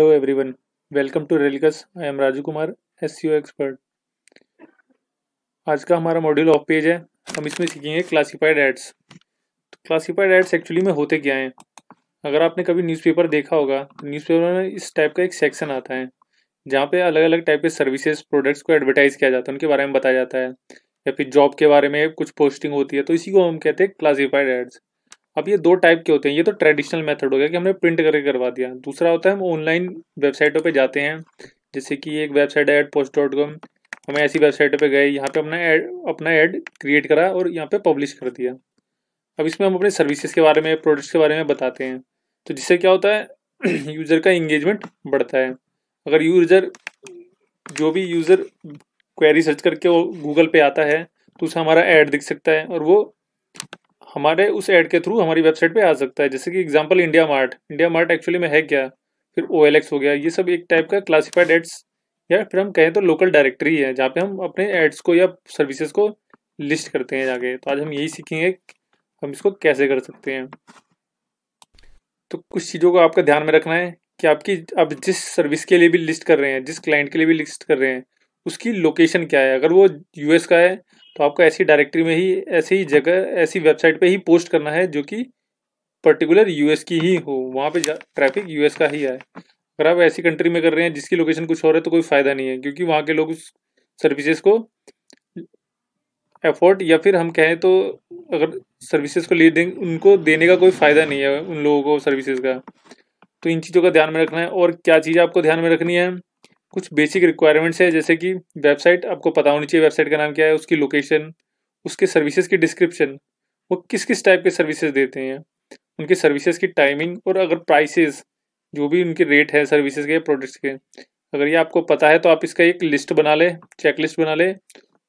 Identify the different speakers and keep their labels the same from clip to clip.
Speaker 1: hello everyone welcome to रेलिकस I am Raju Kumar SEO expert आज का हमारा मॉड्यूल ऑफ पेज है हम इसमें सीखेंगे क्लासिफाइड एड्स तो क्लासिफाइड एड्स एक्चुअली में होते क्या हैं अगर आपने कभी न्यूज़पेपर देखा होगा तो न्यूज़पेपर में इस टाइप का एक सेक्शन आता है जहाँ पे अलग अलग टाइप के सर्विसेज प्रोडक्ट्स को एडवर्टाइज़ किया जाता है उनके बारे में बताया जाता है या फिर जॉब के बारे में कुछ पोस्टिंग होती है तो इसी को हम कहते हैं क्लासीफाइड एड्स अब ये दो टाइप के होते हैं ये तो ट्रेडिशनल मेथड हो गया कि हमने प्रिंट करके करवा दिया दूसरा होता है हम ऑनलाइन वेबसाइटों पे जाते हैं जैसे कि एक वेबसाइट है एड पोस्ट डॉट कॉम हमें ऐसी वेबसाइटों पे गए यहाँ पे अपना एड अपना एड क्रिएट करा और यहाँ पे पब्लिश कर दिया अब इसमें हम अपने सर्विसेज के बारे में प्रोडक्ट्स के बारे में बताते हैं तो जिससे क्या होता है यूज़र का इंगेजमेंट बढ़ता है अगर यूज़र जो भी यूज़र क्वेरी सर्च करके वो गूगल पे आता है तो उसे हमारा ऐड दिख सकता है और वो हमारे उस ऐड के थ्रू हमारी वेबसाइट पे आ सकता है जैसे कि example India Mart India Mart actually में है क्या फिर ओ हो गया ये सब एक टाइप का क्लासिफाइड एड्स या फिर हम कहें तो लोकल डायरेक्टरी है जहाँ पे हम अपने एड्स को या सर्विसेज को लिस्ट करते हैं जाके तो आज हम यही सीखेंगे हम इसको कैसे कर सकते हैं तो कुछ चीज़ों को आपका ध्यान में रखना है कि आपकी आप जिस सर्विस के लिए भी लिस्ट कर रहे हैं जिस क्लाइंट के लिए भी लिस्ट कर रहे हैं उसकी लोकेशन क्या है अगर वो यूएस का है तो आपको ऐसी डायरेक्टरी में ही ऐसी ही जगह ऐसी वेबसाइट पे ही पोस्ट करना है जो कि पर्टिकुलर यूएस की ही हो वहाँ पे ट्रैफिक यूएस का ही आए अगर आप ऐसी कंट्री में कर रहे हैं जिसकी लोकेशन कुछ और है तो कोई फ़ायदा नहीं है क्योंकि वहाँ के लोग उस सर्विसेज को एफोर्ड या फिर हम कहें तो अगर सर्विसेज को ले दें उनको देने का कोई फ़ायदा नहीं है उन लोगों को सर्विसेज का तो इन चीज़ों का ध्यान में रखना है और क्या चीज़ आपको ध्यान में रखनी है कुछ बेसिक रिक्वायरमेंट्स है जैसे कि वेबसाइट आपको पता होनी चाहिए वेबसाइट का नाम क्या है उसकी लोकेशन उसके सर्विसेज की डिस्क्रिप्शन वो किस किस टाइप के सर्विसेज देते हैं उनके सर्विसेज की टाइमिंग और अगर प्राइसेस जो भी उनके रेट है सर्विसेज के प्रोडक्ट्स के अगर ये आपको पता है तो आप इसका एक लिस्ट बना लें चेक लिस्ट बना लें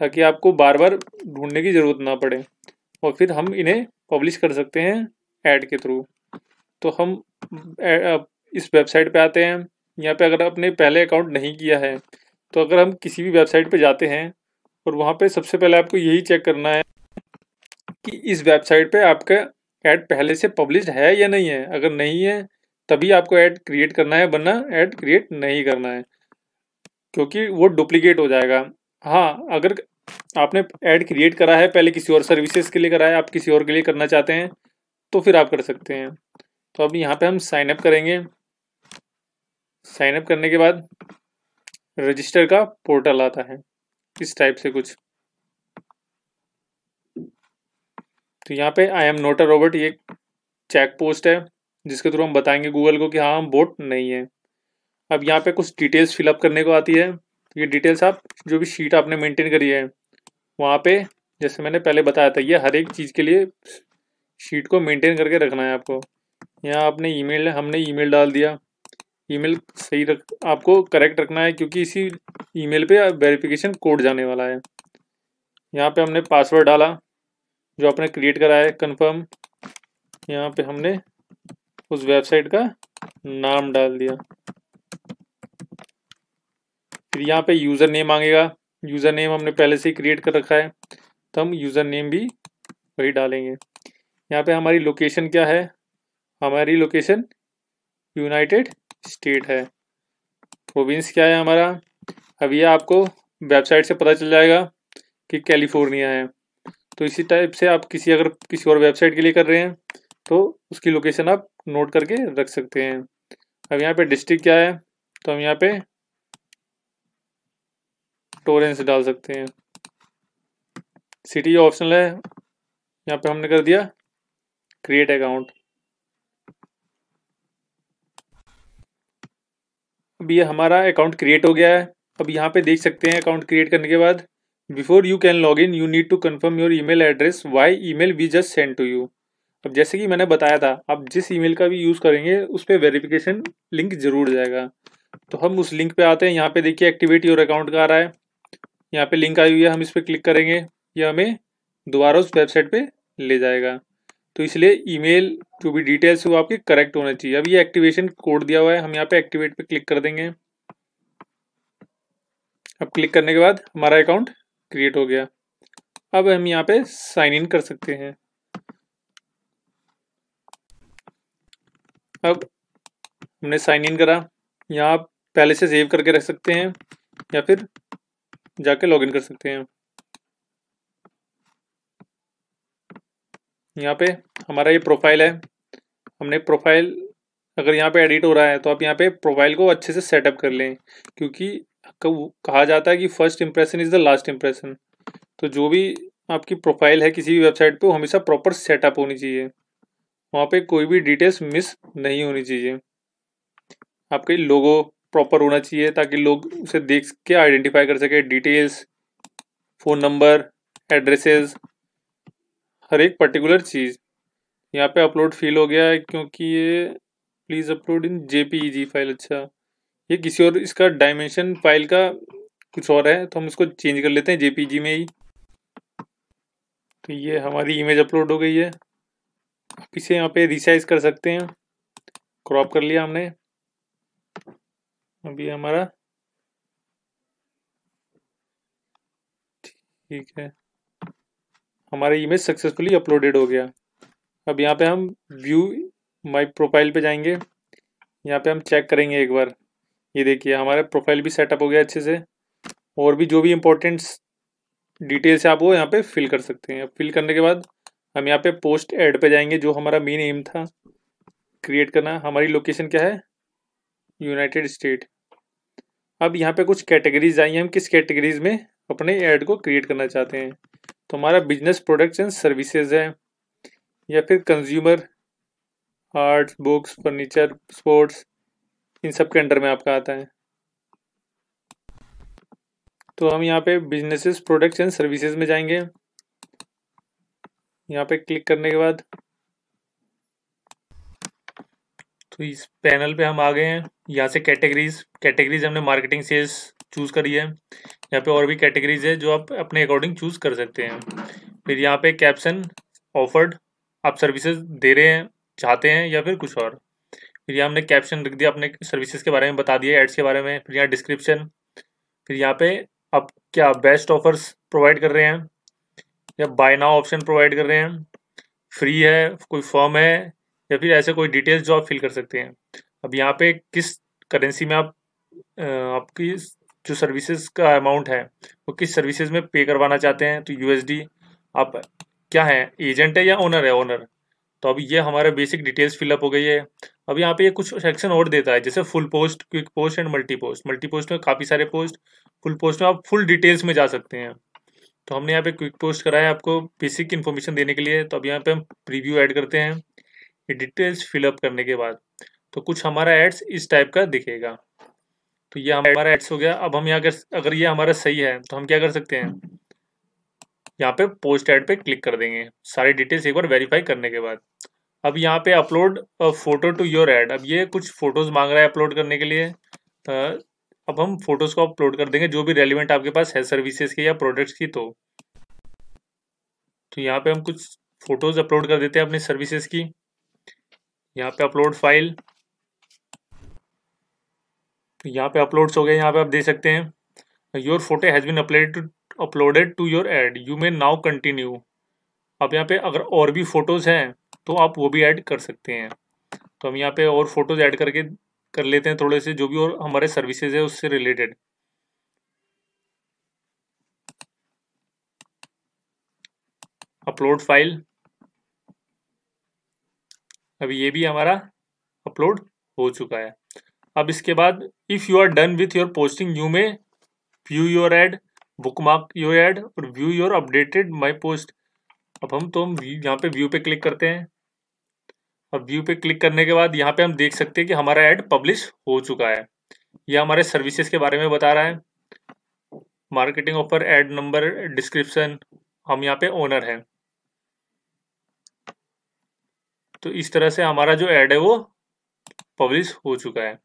Speaker 1: ताकि आपको बार बार ढूंढने की ज़रूरत ना पड़े और फिर हम इन्हें पब्लिश कर सकते हैं ऐड के थ्रू तो हम इस वेबसाइट पर आते हैं यहाँ पे अगर आपने पहले अकाउंट नहीं किया है तो अगर हम किसी भी वेबसाइट पे जाते हैं और वहाँ पे सबसे पहले आपको यही चेक करना है कि इस वेबसाइट पे आपका ऐड पहले से पब्लिश है या नहीं है अगर नहीं है तभी आपको ऐड क्रिएट करना है वरना ऐड क्रिएट नहीं करना है क्योंकि वो डुप्लीकेट हो जाएगा हाँ अगर आपने ऐड क्रिएट करा है पहले किसी और सर्विसेज के लिए करा है आप किसी और के लिए करना चाहते हैं तो फिर आप कर सकते हैं तो अब यहाँ पे हम साइन अप करेंगे साइन अप करने के बाद रजिस्टर का पोर्टल आता है इस टाइप से कुछ तो यहाँ पे I am not a robot ये चेक पोस्ट है जिसके थ्रू हम बताएंगे गूगल को कि हाँ हम बोट नहीं है अब यहाँ पे कुछ डिटेल्स फिलअप करने को आती है तो ये डिटेल्स आप जो भी शीट आपने मेंटेन करी है वहाँ पे जैसे मैंने पहले बताया था ये हर एक चीज़ के लिए शीट को मेंटेन करके रखना है आपको यहाँ आपने ईमेल हमने ईमेल डाल दिया ईमेल सही रख आपको करेक्ट रखना है क्योंकि इसी ईमेल पे वेरिफिकेशन कोड जाने वाला है यहाँ पे हमने पासवर्ड डाला जो आपने क्रिएट कराया है कन्फर्म यहाँ पे हमने उस वेबसाइट का नाम डाल दिया फिर यहाँ पे यूज़र नेम मांगेगा यूज़र नेम हमने पहले से ही क्रिएट कर रखा है तो हम यूज़र नेम भी वही डालेंगे यहाँ पे हमारी लोकेशन क्या है हमारी लोकेशन यूनाइटेड स्टेट है प्रोविंस क्या है हमारा अब ये आपको वेबसाइट से पता चल जाएगा कि कैलिफोर्निया है तो इसी टाइप से आप किसी अगर किसी और वेबसाइट के लिए कर रहे हैं तो उसकी लोकेशन आप नोट करके रख सकते हैं अब यहाँ पे डिस्ट्रिक्ट क्या है तो हम यहाँ पे टोरेंस डाल सकते हैं सिटी ऑप्शनल है यहाँ पे हमने कर दिया क्रिएट अकाउंट अब ये हमारा अकाउंट क्रिएट हो गया है अब यहाँ पे देख सकते हैं अकाउंट क्रिएट करने के बाद before you can log in you need to confirm your email address via email we just send to you अब जैसे कि मैंने बताया था आप जिस ईमेल का भी यूज़ करेंगे उस पर वेरीफिकेशन लिंक ज़रूर जाएगा तो हम उस लिंक पे आते हैं यहाँ पे देखिए एक्टिवेट योर अकाउंट का आ रहा है यहाँ पे लिंक आई हुई है हम इस पर क्लिक करेंगे ये हमें दोबारा उस वेबसाइट पे ले जाएगा तो इसलिए ईमेल जो भी डिटेल्स है वो आपकी करेक्ट होना चाहिए अब ये एक्टिवेशन कोड दिया हुआ है हम यहाँ पे एक्टिवेट पे क्लिक कर देंगे अब क्लिक करने के बाद हमारा अकाउंट क्रिएट हो गया अब हम यहाँ पे साइन इन कर सकते हैं अब हमने साइन इन करा यहाँ पहले से सेव करके रख सकते हैं या फिर जाके लॉगिन कर सकते हैं यहाँ पे हमारा ये प्रोफाइल है हमने प्रोफाइल अगर यहाँ पे एडिट हो रहा है तो आप यहाँ पे प्रोफाइल को अच्छे से सेटअप कर लें क्योंकि कहा जाता है कि first impression is the last impression तो जो भी आपकी प्रोफाइल है किसी भी वेबसाइट पे वो हमेशा प्रॉपर सेटअप होनी चाहिए वहाँ पे कोई भी डिटेल्स मिस नहीं होनी चाहिए आपके लोगो प्रॉपर होना चाहिए ताकि लोग उसे देख के आइडेंटिफाई कर सके डिटेल्स फ़ोन नंबर एड्रेसेस हर एक पर्टिकुलर चीज़ यहाँ पे अपलोड फेल हो गया है क्योंकि ये please upload in J file अच्छा ये किसी और इसका डायमेंशन फाइल का कुछ और है तो हम इसको चेंज कर लेते हैं जेपीजी e में ही तो ये हमारी इमेज अपलोड हो गई है आप इसे यहाँ पे रिसाइज कर सकते हैं क्रॉप कर लिया हमने अभी हमारा ठीक है हमारा इमेज सक्सेसफुली अपलोडेड हो गया अब यहाँ पे हम व्यू माई प्रोफाइल पे जाएंगे यहाँ पे हम चेक करेंगे एक बार ये देखिए हमारा प्रोफाइल भी सेटअप हो गया अच्छे से और भी जो भी इम्पोर्टेंट्स डिटेल्स है आप वो यहाँ पे फिल कर सकते हैं फिल करने के बाद हम यहाँ पे पोस्ट ऐड पे जाएंगे जो हमारा मेन एम था क्रिएट करना हमारी लोकेशन क्या है यूनाइटेड स्टेट अब यहाँ पे कुछ कैटेगरीज आई हैं हम किस कैटेगरीज में अपने ऐड को क्रिएट करना चाहते हैं तो हमारा बिजनेस प्रोडक्ट्स एंड सर्विसेज है या फिर consumer arts books furniture sports इन सब के अंडर में आपका आता है तो हम यहाँ पे बिजनेसेस प्रोडक्ट्स एंड सर्विसेज में जाएंगे यहाँ पे क्लिक करने के बाद तो इस पैनल पे हम आ गए हैं यहाँ से कैटेगरीज कैटेगरीज हमने मार्केटिंग सेल्स चूज़ करी है यहाँ पे और भी कैटेगरीज है जो आप अपने अकॉर्डिंग चूज़ कर सकते हैं फिर यहाँ पे कैप्शन ऑफर्ड आप सर्विसेज दे रहे हैं चाहते हैं या फिर कुछ और फिर यहाँ हमने कैप्शन रख दिया अपने सर्विसेज के बारे में बता दिया एड्स के बारे में फिर यहाँ डिस्क्रिप्शन फिर यहाँ पे आप क्या बेस्ट ऑफर्स प्रोवाइड कर रहे हैं या बाय नाउ ऑप्शन प्रोवाइड कर रहे हैं फ्री है कोई फॉर्म है या फिर ऐसे कोई डिटेल्स जो आप फिल कर सकते हैं अब यहाँ पे किस करेंसी में आप आपकी जो सर्विसेज का अमाउंट है वो किस सर्विसेज में पे करवाना चाहते हैं तो यूएसडी आप क्या है एजेंट है या ओनर है ओनर तो अब ये हमारा बेसिक डिटेल्स फिलअप हो गई है अब यहाँ पे ये कुछ सेक्शन और देता है जैसे full post quick post and multi post multi post में काफ़ी सारे पोस्ट फुल पोस्ट में आप फुल डिटेल्स में जा सकते हैं तो हमने यहाँ पे क्विक पोस्ट कराया आपको बेसिक इन्फॉर्मेशन देने के लिए तो अब यहाँ पे हम प्रीव्यू ऐड करते हैं डिटेल्स फिलअप करने के बाद तो कुछ हमारा एड्स इस टाइप का दिखेगा तो ये हमारा एड्स हो गया अब हम यहाँ अगर अगर ये हमारा सही है तो हम क्या कर सकते हैं यहाँ पे पोस्ट एड पे क्लिक कर देंगे सारी डिटेल्स एक बार वेरीफाई करने के बाद अब यहाँ पे upload photo to your ad अब ये कुछ फोटोज मांग रहा है अपलोड करने के लिए तो अब हम फोटोज को अपलोड कर देंगे जो भी रेलिवेंट आपके पास है सर्विसेज की या प्रोडक्ट्स की तो तो यहाँ पे हम कुछ फोटोज अपलोड कर देते हैं अपनी सर्विसेज की यहाँ पे अपलोड फाइल तो यहाँ पे अपलोड्स हो गए यहाँ पे आप देख सकते हैं your photo has been upload uploaded to your ad you may now continue अब यहाँ पे अगर और भी फ़ोटोज़ हैं तो आप वो भी ऐड कर सकते हैं तो हम यहाँ पे और फ़ोटोज़ ऐड करके कर लेते हैं थोड़े से जो भी और हमारे सर्विसेज है उससे रिलेटेड अपलोड फाइल अभी ये भी हमारा अपलोड हो चुका है अब इसके बाद if you are done with your posting you may view your ad bookmark your ad और view your updated my post अब हम तो हम यहाँ पे व्यू पे क्लिक करते हैं अब व्यू पे क्लिक करने के बाद यहाँ पे हम देख सकते हैं कि हमारा एड पब्लिश हो चुका है यह हमारे सर्विसेज के बारे में बता रहा है marketing offer ad number description हम यहाँ पे ओनर हैं तो इस तरह से हमारा जो एड है वो पब्लिश हो चुका है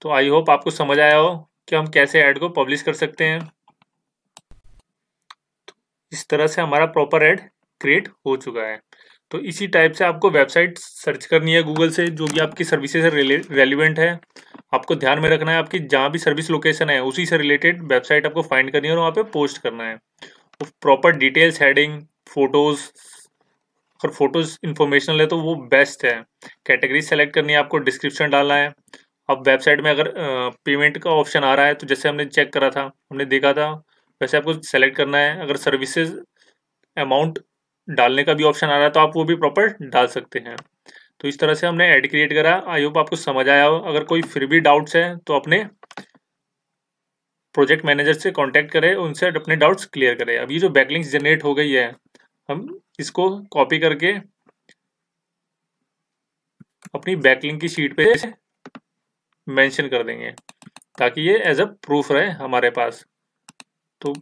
Speaker 1: तो आई होप आपको समझ आया हो कि हम कैसे एड को पब्लिश कर सकते हैं तो इस तरह से हमारा प्रॉपर एड क्रिएट हो चुका है तो इसी टाइप से आपको वेबसाइट सर्च करनी है गूगल से जो भी आपकी सर्विसेज से रेलिवेंट है आपको ध्यान में रखना है आपकी जहाँ भी सर्विस लोकेशन है उसी से रिलेटेड वेबसाइट आपको फाइंड करनी है और वहाँ पे पोस्ट करना है प्रॉपर डिटेल्स हेडिंग फोटोज अगर फोटोज इन्फॉर्मेशनल है तो वो बेस्ट है कैटेगरी सेलेक्ट करनी है आपको डिस्क्रिप्शन डालना है अब वेबसाइट में अगर पेमेंट का ऑप्शन आ रहा है तो जैसे हमने चेक करा था हमने देखा था वैसे आपको सेलेक्ट करना है अगर सर्विसेज अमाउंट डालने का भी ऑप्शन आ रहा है तो आप वो भी प्रॉपर डाल सकते हैं तो इस तरह से हमने ऐड क्रिएट करा आई होप आपको समझ आया हो अगर कोई फिर भी डाउट्स है तो अपने प्रोजेक्ट मैनेजर से कॉन्टैक्ट करें उनसे अपने डाउट्स क्लियर करें अब ये जो बैकलिंग्स जनरेट हो गई है हम इसको कॉपी करके अपनी बैकलिंग की शीट पे मेंशन कर देंगे ताकि ये एज अ प्रूफ रहे हमारे पास तो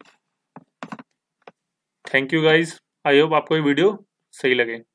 Speaker 1: thank you guys I hope आपको ये वीडियो सही लगे